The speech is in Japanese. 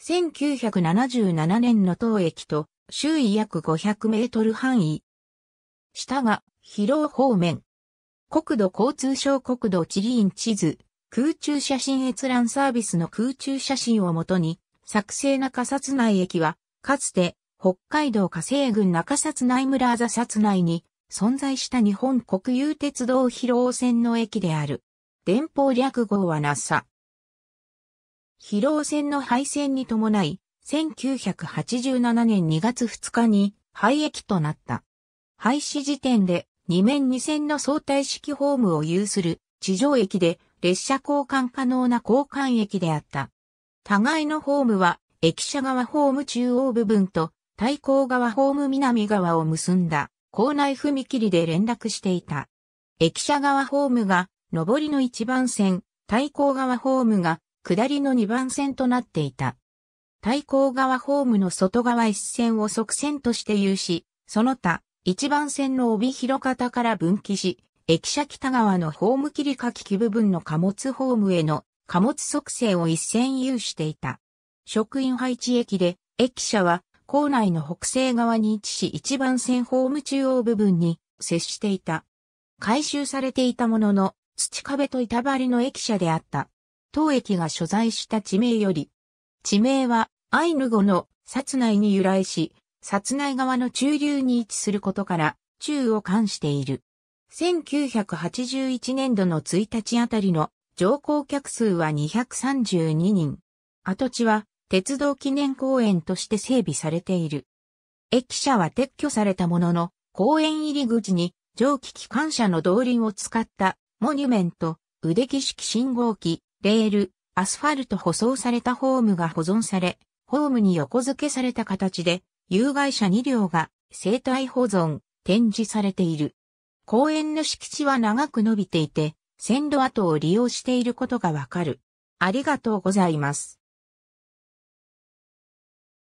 1977年の当駅と周囲約500メートル範囲。下が広尾方面。国土交通省国土地理院地図、空中写真閲覧サービスの空中写真をもとに、作成中札内駅は、かつて北海道火星群中札内村あざ札内に存在した日本国有鉄道広尾線の駅である。電報略号は NASA。疲労戦の敗戦に伴い、1987年2月2日に廃駅となった。廃止時点で2面2線の相対式ホームを有する地上駅で列車交換可能な交換駅であった。互いのホームは駅舎側ホーム中央部分と対向側ホーム南側を結んだ校内踏切で連絡していた。駅舎側ホームが上りの一番線、対向側ホームが下りの2番線となっていた。対向側ホームの外側一線を側線として有し、その他、1番線の帯広方から分岐し、駅舎北側のホーム切り書き部分の貨物ホームへの貨物側線を一線有していた。職員配置駅で、駅舎は構内の北西側に位置し1番線ホーム中央部分に接していた。改修されていたものの、土壁と板張りの駅舎であった。当駅が所在した地名より、地名はアイヌ語の札内に由来し、札内側の中流に位置することから、中を冠している。1981年度の1日あたりの乗降客数は232人。跡地は鉄道記念公園として整備されている。駅舎は撤去されたものの、公園入り口に蒸気機関車の動輪を使ったモニュメント、腕木式信号機、レール、アスファルト舗装されたホームが保存され、ホームに横付けされた形で、有害者2両が生体保存、展示されている。公園の敷地は長く伸びていて、線路跡を利用していることがわかる。ありがとうございます。